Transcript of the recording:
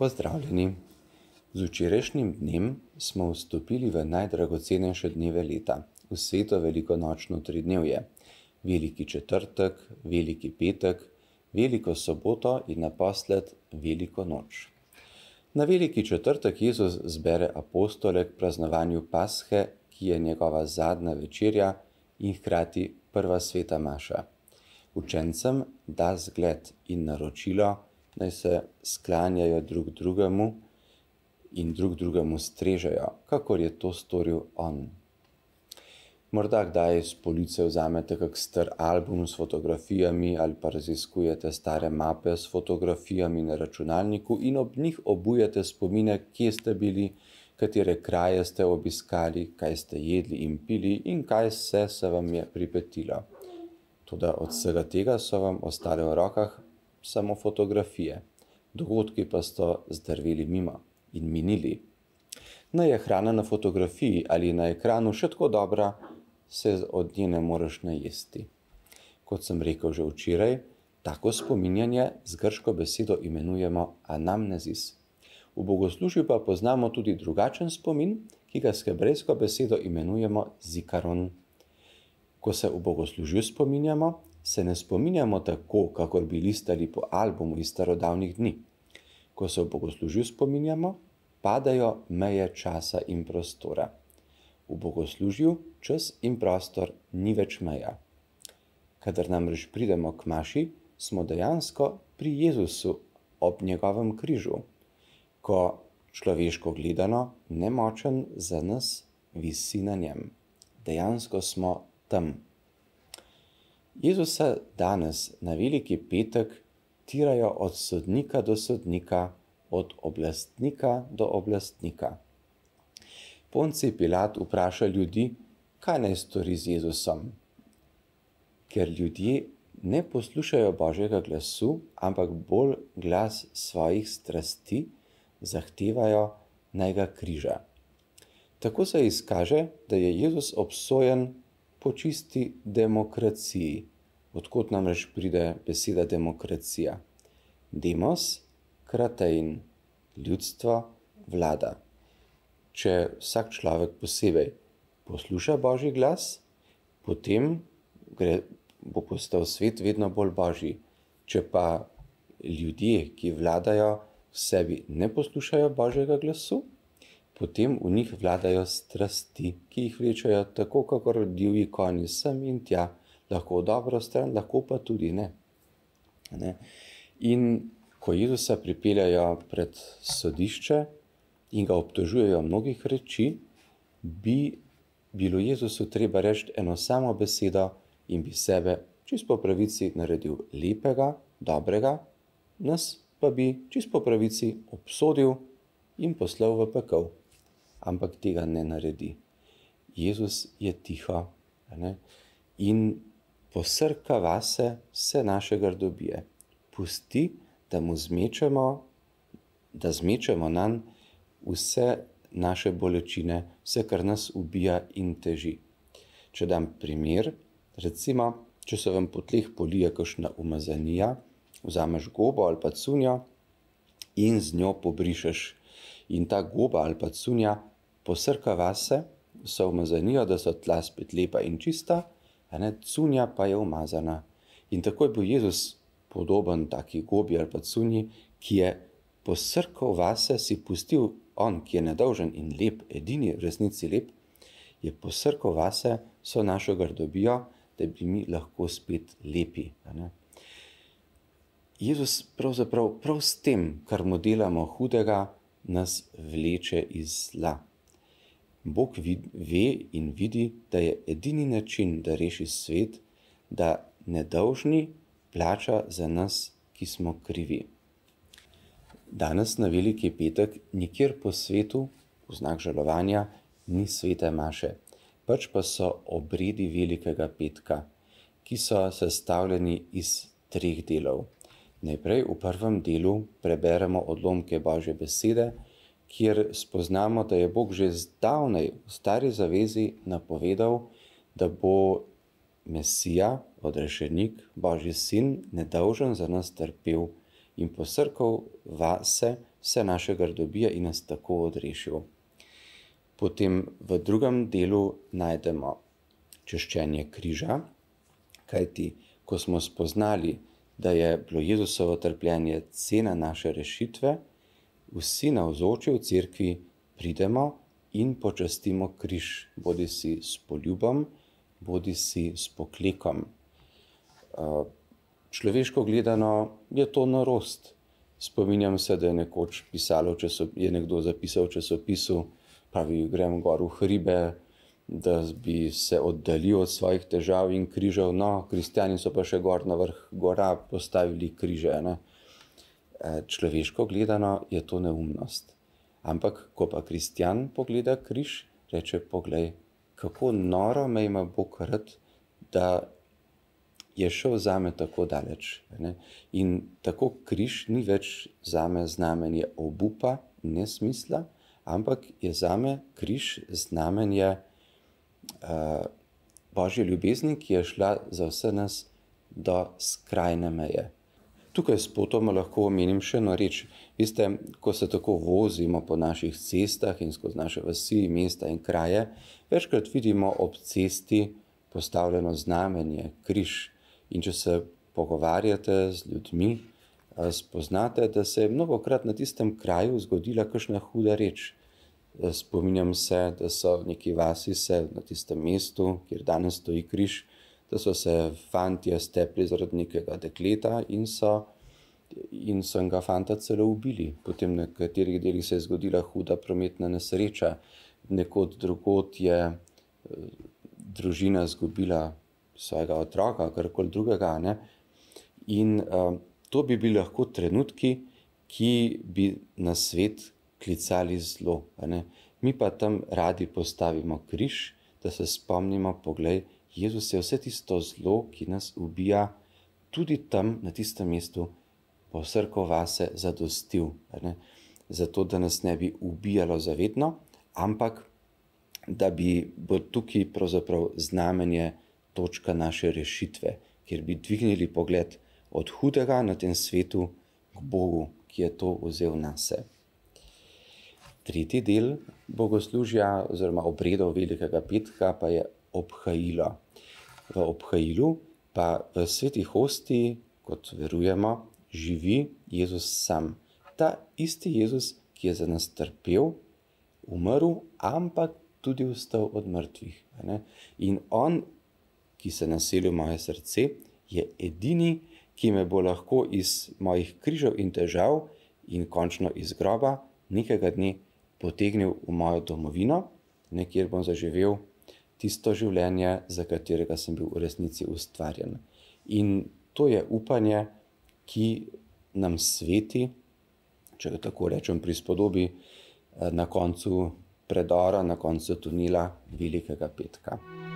Pozdravljeni. Z včerajšnjim dnem smo vstopili v najdragocenejše dneve leta, v sveto veliko nočno tridnevje, veliki četrtek, veliki petek, veliko soboto in naposled veliko noč. Na veliki četrtek Jezus zbere apostole k praznovanju pashe, ki je njegova zadnja večerja in hkrati prva sveta maša. Učencem da zgled in naročilo, da naj se sklanjajo drug drugemu in drug drugemu strežajo, kakor je to storil on. Morda kdaj iz police vzamete kak star album s fotografijami ali pa raziskujete stare mape s fotografijami na računalniku in ob njih obujete spomine, kje ste bili, katere kraje ste obiskali, kaj ste jedli in pili in kaj vse se vam je pripetilo. Toda od vsega tega so vam ostale v rokah samo fotografije. Dogodki pa so zdrveli mimo in minili. Naj je hrana na fotografiji ali na ekranu še tako dobra, se od nje ne moreš najesti. Kot sem rekel že včeraj, tako spominjanje z grško besedo imenujemo anamnezis. V bogoslužju pa poznamo tudi drugačen spomin, ki ga s hebrejsko besedo imenujemo zikaron. Ko se v bogoslužju spominjamo, se ne spominjamo tako, kot bi listali po albumu iz starodavnih dni. Ko se v bogoslužju spominjamo, padajo meje časa in prostora. V bogoslužju čas in prostor ni več meja. Kadar namreč pridemo k Maši, smo dejansko pri Jezusu ob njegovem križu, ko človeško gledano nemočen za nas visi na njem. Dejansko smo tam. Jezusa danes na veliki petek tirajo od sodnika do sodnika, od oblastnika do oblastnika. Ponci Pilat vpraša ljudi, kaj naj stori z Jezusom. Ker ljudje ne poslušajo Božjega glasu, ampak bolj glas svojih strasti, zahtevajo naj ga križa. Tako se izkaže, da je Jezus obsojen po čisti demokraciji. Odkot namreč pride beseda demokracija? Demos, kratajn, ljudstvo, vlada. Če vsak človek posebej posluša božji glas, potem gre, bo postal svet vedno bolj božji. Če pa ljudje, ki vladajo, sebi ne poslušajo božjega glasu, potem v njih vladajo strasti, ki jih vlečajo tako, kot divji konji sem in tja, lahko dobro stran, lahko pa tudi ne. ne. In ko Jezusa pripeljajo pred sodišče in ga obtožujejo mnogih reči, bi bilo Jezusu treba reči eno samo besedo in bi sebe čisto po pravici naredil lepega, dobrega, nas pa bi čisto po pravici obsodil in poslal v pekel ampak tega ne naredi. Jezus je tiho ne? in posrka vase vse naše grdobije. Pusti, da mu zmečemo, da zmečemo nam vse naše bolečine, vse, kar nas ubija in teži. Če dam primer, recimo, če se vam po tleh polije kakšna umazanija, vzameš gobo ali pa cunjo in z njo pobrišeš. In ta goba ali pa cunja posrka vase, so umazanijo, da so tla spet lepa in čista, a ne cunja pa je umazana. In tako je bil Jezus podoben taki gobi ali pa cunji, ki je posrkal vase, si pustil on, ki je nedolžen in lep, edini v resnici lep, je posrkal vase so našo grdobijo, da bi mi lahko spet lepi. Jezus pravzaprav prav s tem, kar mu delamo hudega, nas vleče iz zla. Bog vid, ve in vidi, da je edini način, da reši svet, da nedolžni plača za nas, ki smo krivi. Danes na veliki petek nikjer po svetu, v znak žalovanja, ni svete maše, pač pa so obredi velikega petka, ki so sestavljeni iz treh delov. Najprej v prvem delu preberemo odlomke Božje besede, kjer spoznamo, da je Bog že zdavnaj v stari zavezi napovedal, da bo Mesija, odrešenik, Božji sin, nedolžen za nas trpel in posrkal vase vse naše grdobije in nas tako odrešil. Potem v drugem delu najdemo češčenje križa, kajti ko smo spoznali, da je bilo Jezusovo trpljenje cena naše rešitve, vsi navzoči v cerkvi pridemo in počastimo križ, bodi si s poljubom, bodi si s poklikom. Človeško gledano je to narost. Spominjam se, da je nekoč pisalo, če so, je nekdo zapisal v časopisu, pravi, grem gor v hribe, da bi se oddalil od svojih težav in križev. No, kristjani so pa še gor na vrh gora postavili križe. Ne? Eh, človeško gledano je to neumnost. Ampak, ko pa kristjan pogleda križ, reče: Poglej, kako noro me ima Bog rad, da je šel za me tako daleč. Ne? In tako križ ni več za me znamenje obupa, nesmisla, ampak je za me križ znamenje uh, božje ljubezni, ki je šla za vse nas do skrajne meje. Tukaj s potom lahko omenim še eno reč. Veste, ko se tako vozimo po naših cestah in skozi naše vasi, mesta in kraje, večkrat vidimo ob cesti postavljeno znamenje, križ. In če se pogovarjate z ljudmi, spoznate, da se je mnogo krat na tistem kraju zgodila kakšna huda reč. E, spominjam se, da so v neki vasi se na tistem mestu, kjer danes stoji križ, da so se fanti stepli zaradi nekega dekleta in so, in so ga fanta celo ubili. Potem na nekaterih delih se je zgodila huda prometna nesreča, nekod drugot je eh, družina izgubila svojega otroka, karkoli drugega. Ne? In uh, to bi bili lahko trenutki, ki bi na svet klicali zlo. Ne? Mi pa tam radi postavimo križ, da se spomnimo, poglej, Jezus je vse tisto zlo, ki nas ubija, tudi tam, na tistem mestu, po srku vase zadostil. Zato, da nas ne bi ubijalo zavedno, ampak da bi bo tukaj pravzaprav znamenje točka naše rešitve, kjer bi dvignili pogled od hudega na tem svetu k Bogu, ki je to vzel na se. Tretji del bogoslužja oziroma obredov Velikega petka pa je obhajila. V obhajilu pa v sveti hosti, kot verujemo, živi Jezus sam. Ta isti Jezus, ki je za nas trpel, umrl, ampak tudi vstal od mrtvih. Ne? In on, ki se naselil v moje srce, je edini, ki me bo lahko iz mojih križev in težav in končno iz groba nekega dne potegnil v mojo domovino, ne, kjer bom zaživel tisto življenje, za katerega sem bil v resnici ustvarjen. In to je upanje, ki nam sveti, če ga tako rečem, pri spodobi eh, na koncu predora, na koncu tunila velikega petka. Hvala.